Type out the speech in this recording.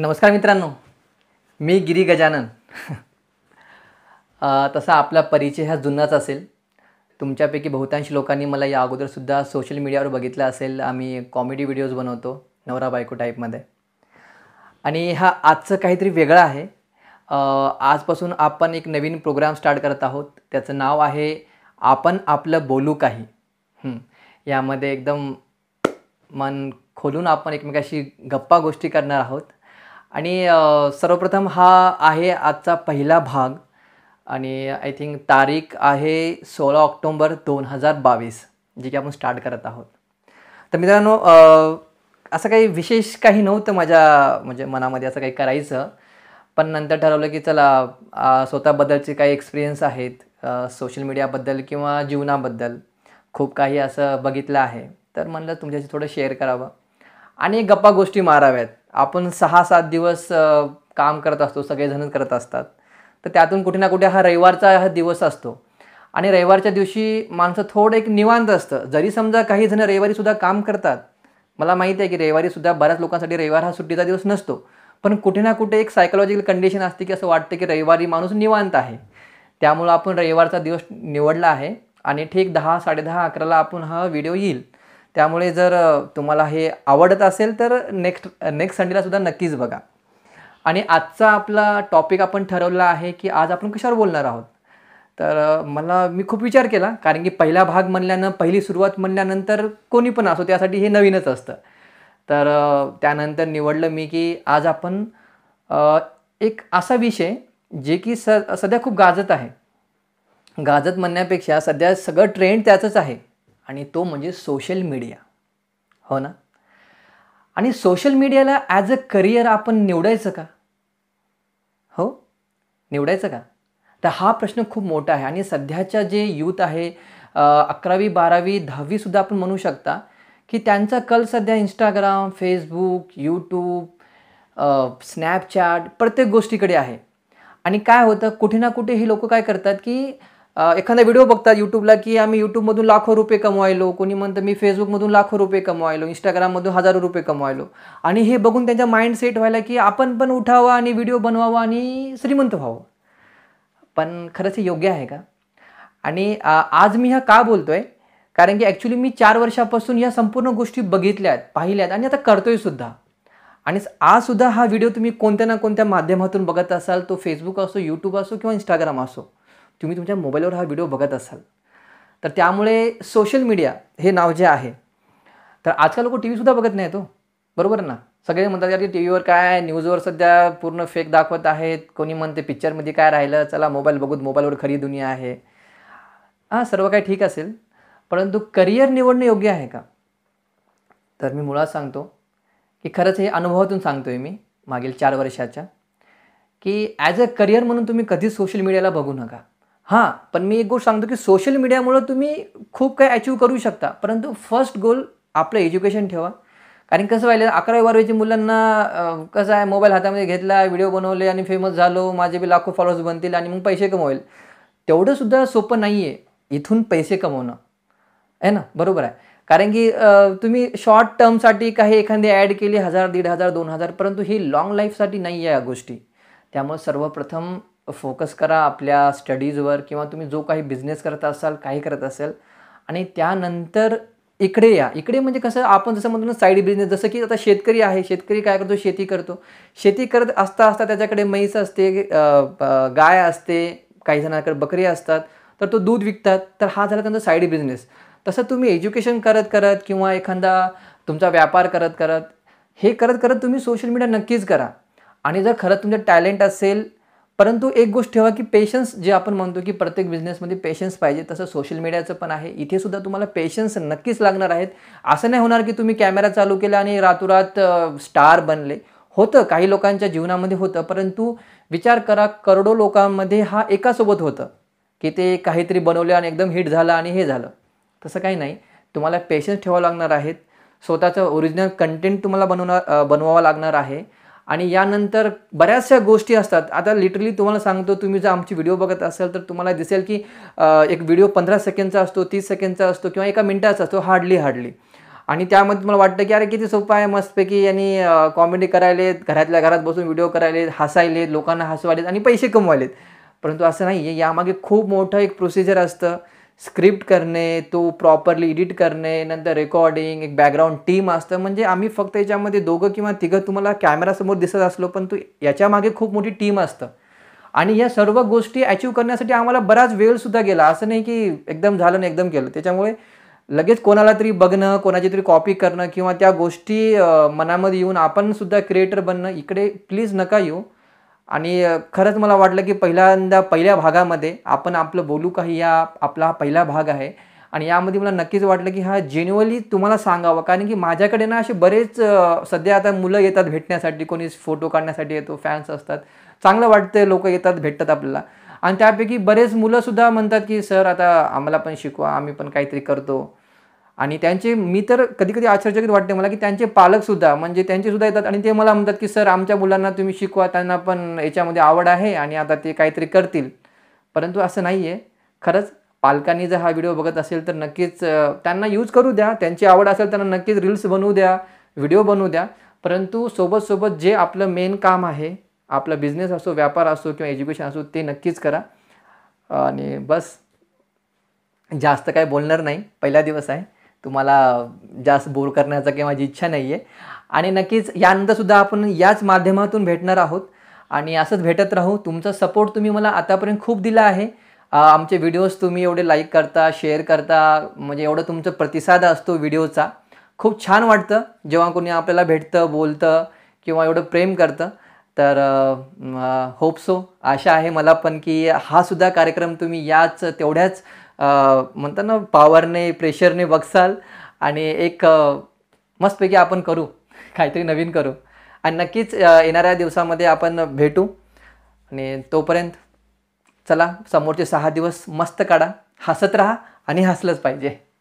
नमस्कार मित्रांनो मी गिरी गजानन तसा आपला परिचय हा जुनाच असेल तुमच्यापैकी बहुतांश लोकांनी मला या अगोदरसुद्धा सोशल मीडियावर बघितलं असेल आम्ही कॉमेडी व्हिडिओज बनवतो नवरा बायको टाईपमध्ये आणि हा आजचं काहीतरी वेगळं आहे आजपासून आपण एक नवीन प्रोग्राम स्टार्ट करत आहोत त्याचं नाव आहे आपण आपलं बोलू काही यामध्ये एकदम मन खोलून आपण एकमेकाशी गप्पा गोष्टी करणार आहोत आणि सर्वप्रथम हा आहे आजचा पहिला भाग आणि आय थिंक तारीख आहे सोळा ऑक्टोंबर दोन हजार बावीस जे की आपण स्टार्ट करत आहोत तर मित्रांनो असं काही विशेष काही नव्हतं माझ्या म्हणजे मनामध्ये असं काही करायचं पण नंतर ठरवलं की चला स्वतःबद्दलचे काही एक्सपिरियन्स आहेत सोशल मीडियाबद्दल किंवा जीवनाबद्दल खूप काही असं बघितलं आहे तर म्हणलं तुमच्याशी थोडं शेअर करावं आणि गप्पा गोष्टी माराव्यात आपण सहा सात दिवस काम करत असतो सगळेजण करत असतात तर त्यातून कुठे ना कुठे हा रविवारचा हा दिवस असतो आणि रविवारच्या दिवशी माणसं थोडं एक निवांत असतं जरी समजा काही जण रविवारीसुद्धा काम करतात मला माहिती आहे की रविवारीसुद्धा बऱ्याच लोकांसाठी रविवार हा सुट्टीचा दिवस नसतो पण कुठे ना कुठे एक सायकोलॉजिकल कंडिशन असते की असं वाटतं की रविवारी माणूस निवांत आहे त्यामुळं आपण रविवारचा दिवस निवडला आहे आणि ठीक दहा साडेदहा अकराला आपण हा व्हिडिओ येईल त्यामुळे जर तुम्हाला हे आवडत असेल तर नेक्स्ट नेक्स्ट संडेलासुद्धा नक्कीच बघा आणि आजचा आपला टॉपिक आपण ठरवला आहे की आज आपण कशावर बोलणार आहोत तर मला मी खूप विचार केला कारण की पहिला भाग म्हणल्यानं पहिली सुरुवात म्हणल्यानंतर कोणी पण असो त्यासाठी हे नवीनच असतं तर त्यानंतर निवडलं मी की आज आपण एक असा विषय जे की स सध्या खूप गाजत आहे गाजत म्हणण्यापेक्षा सध्या सगळं ट्रेंड त्याचंच आहे आणि तो म्हणजे सोशल मीडिया हो ना आणि सोशल मीडियाला ॲज अ करिअर आपण निवडायचं का हो निवडायचं का तर हा प्रश्न खूप मोठा आहे आणि सध्याच्या जे यूथ आहे अकरावी बारावी दहावीसुद्धा आपण म्हणू शकता की त्यांचा कल सध्या इंस्टाग्राम फेसबुक यूट्यूब स्नॅपचॅट प्रत्येक गोष्टीकडे आहे आणि काय होतं कुठे ना कुठे हे लोक काय करतात की एखादा व्हिडिओ बघतात यूट्यूबला की आम्ही यूट्यूबमधून लाखो रुपये कमवायलो कोणी म्हणतं मी फेसबुकमधून लाखो रुपये कमवायलो इंस्टाग्राममधून हजारो रुपये कमवायलो आणि हे बघून त्यांच्या माइंडसेट व्हायला की आपण पण उठावं आणि व्हिडिओ बनवावा आणि श्रीमंत व्हावं पण खरंच हे योग्य आहे का आणि आज मी हा का बोलतोय कारण की ॲक्च्युली मी चार वर्षापासून या संपूर्ण गोष्टी बघितल्या पाहिल्या आहेत आणि आता करतोय सुद्धा आणि आजसुद्धा हा व्हिडिओ तुम्ही कोणत्या ना कोणत्या माध्यमातून बघत असाल तो फेसबुक असो यूट्यूब असो किंवा इंस्टाग्राम असो तुम्ही तुमच्या मोबाईलवर हा व्हिडिओ बघत असाल तर त्यामुळे सोशल मीडिया हे नाव जे आहे तर आजकाल लोक टी व्हीसुद्धा बघत नाही तो हो. बरोबर ना सगळे म्हणतात यार टी व्हीवर काय न्यूजवर सध्या पूर्ण फेक दाखवत आहेत कोणी म्हणते पिक्चरमध्ये काय राहिलं चला मोबाईल बघूत मोबाईलवर खरी दुनिया आहे हां सर्व काही ठीक असेल परंतु करिअर निवडणं योग्य आहे का तर मी मुळात सांगतो की खरंच हे अनुभवातून सांगतो आहे मी मागील चार वर्षाच्या की ॲज अ करिअर म्हणून तुम्ही कधीच सोशल मीडियाला बघू नका हां पण मी एक गोष्ट सांगतो की सोशल मीडियामुळं तुम्ही खूप काही अचीव करू शकता परंतु फर्स्ट गोल आपलं एज्युकेशन ठेवा कारण कसं व्हायला अकरावी बारावीच्या मुलांना कसं आहे मोबाईल हातामध्ये घेतला व्हिडिओ बनवले आणि फेमस झालो माझे बी लाखो फॉलोअर्स बनतील आणि मग पैसे कमवेल तेवढंसुद्धा सोपं नाही आहे इथून पैसे कमवणं आहे ना बरोबर आहे कारण की तुम्ही शॉर्ट टर्मसाठी काही एखादी ॲड केली हजार दीड हजार दोन हजार परंतु ही लाँग लाईफसाठी नाही आहे या गोष्टी त्यामुळे सर्वप्रथम फोकस करा आपल्या स्टडीजवर किंवा तुम्ही जो काही बिझनेस करत असाल काही करत असाल आणि त्यानंतर इकडे या इकडे म्हणजे कसं आपण जसं म्हणतो ना साईड बिझनेस जसं की आता शेतकरी आहे शेतकरी काय करतो शेती करतो शेती करत असता असता त्याच्याकडे म्हैस असते गाय असते काही जणांकडे बकरी असतात तर तो दूध विकतात तर हा झाला त्यांचा साईड बिझनेस तसं तुम्ही एज्युकेशन करत करत किंवा एखादा तुमचा व्यापार करत करत हे करत करत तुम्ही सोशल मीडिया नक्कीच करा आणि जर खरं तुमचं टॅलेंट असेल परंतु एक गोष्ट ठेवा की पेशन्स जे आपण म्हणतो की प्रत्येक बिझनेसमध्ये पेशन्स पाहिजे तसं सोशल मीडियाचं पण आहे इथे सुद्धा तुम्हाला पेशन्स नक्कीच लागणार आहेत असं नाही होणार की तुम्ही कॅमेरा चालू केला आणि रातोरात स्टार बनले होतं काही लोकांच्या जीवनामध्ये होतं परंतु विचार करा करोडो लोकांमध्ये हा एकासोबत होतं की ते काहीतरी बनवले आणि एकदम हिट झालं आणि हे झालं तसं काही नाही तुम्हाला पेशन्स ठेवावं लागणार आहेत स्वतःचं ओरिजिनल कंटेंट तुम्हाला बनवणार बनवावं लागणार आहे आणि यानंतर बऱ्याचशा गोष्टी असतात आता लिटरली तुम्हाला सांगतो तुम्ही जर आमची व्हिडिओ बघत असाल तर तुम्हाला दिसेल की एक व्हिडिओ पंधरा सेकंडचा असतो तीस सेकंडचा असतो किंवा एका मिनटाचा असतो हार्डली हार्डली आणि त्यामध्ये मला वाटतं की अरे किती सोपं आहे मस्तपैकी यांनी कॉमेडी करायलेत घरातल्या घरात बसून व्हिडिओ करायलेत हसायलेत लोकांना हसवायलेत आणि पैसे कमवायलेत परंतु असं नाही आहे यामागे खूप मोठं एक प्रोसिजर असतं स्क्रिप्ट करणे तो प्रॉपरली एडिट करणे नंतर रेकॉर्डिंग एक बॅकग्राऊंड टीम असतं म्हणजे आम्ही फक्त याच्यामध्ये दोघं किंवा तिघं तुम्हाला कॅमेरासमोर दिसत असलो पण तो याच्यामागे खूप मोठी टीम असतं आणि या सर्व गोष्टी अचीव करण्यासाठी आम्हाला बराच वेळसुद्धा गेला असं नाही की एकदम झालं नाही एकदम केलं त्याच्यामुळे लगेच कोणाला तरी बघणं कोणाची तरी कॉपी करणं किंवा त्या गोष्टी मनामध्ये येऊन आपण सुद्धा क्रिएटर बनणं इकडे प्लीज नका येऊ आणि खरंच मला वाटलं की पहिल्यांदा पहिल्या भागामध्ये आपण आपलं बोलू काही या आपला हा पहिला भाग आहे आणि यामध्ये मला नक्कीच वाटलं की हा जेन्युअली तुम्हाला सांगावं कारण की माझ्याकडे ना असे बरेच सध्या आता मुलं येतात भेटण्यासाठी कोणी फोटो काढण्यासाठी येतो फॅन्स असतात चांगलं वाटतं लोक येतात भेटतात आपल्याला आणि त्यापैकी बरेच मुलंसुद्धा म्हणतात की सर आता आम्हाला पण शिकवा आम्ही पण काहीतरी करतो आणि त्यांचे मी तर कधी कधी आश्चर्यचकित वाटते मला की त्यांचे पालकसुद्धा म्हणजे त्यांचेसुद्धा येतात आणि ते मला म्हणतात की सर आमच्या मुलांना तुम्ही शिकवा त्यांना पण याच्यामध्ये आवड आहे आणि आता ते काहीतरी करतील परंतु असं नाही आहे खरंच पालकांनी जर हा व्हिडिओ बघत असेल तर नक्कीच त्यांना यूज करू द्या त्यांची आवड असेल त्यांना नक्कीच रील्स बनवू द्या व्हिडिओ बनवू द्या परंतु सोबत सोबत जे आपलं मेन काम आहे आपला बिझनेस असो व्यापार असो किंवा एज्युकेशन असो ते नक्कीच करा आणि बस जास्त काय बोलणार नाही पहिला दिवस आहे तुम्हाला जास्त बोर करण्याचा किंवा माझी इच्छा नाही आहे आणि नक्कीच यानंतरसुद्धा आपण याच माध्यमातून भेटणार आहोत आणि असंच भेटत राहू तुमचा सपोर्ट तुम्ही मला आतापर्यंत खूप दिला आहे आमचे व्हिडिओज तुम्ही एवढे लाईक करता शेअर करता म्हणजे एवढं तुमचा प्रतिसाद असतो व्हिडिओचा खूप छान वाटतं जेव्हा कोणी आपल्याला भेटतं बोलतं किंवा एवढं प्रेम करतं तर होप सो आशा आहे मला पण की हा सुद्धा कार्यक्रम तुम्ही याच तेवढ्याच म्हणतात ना पॉवरने प्रेशरने बघसाल आणि एक मस्तपैकी आपण करू काहीतरी नवीन करू आणि नक्कीच येणाऱ्या दिवसामध्ये आपण भेटू आणि तोपर्यंत चला समोरचे सहा दिवस मस्त काढा हसत राहा आणि हसलंच पाहिजे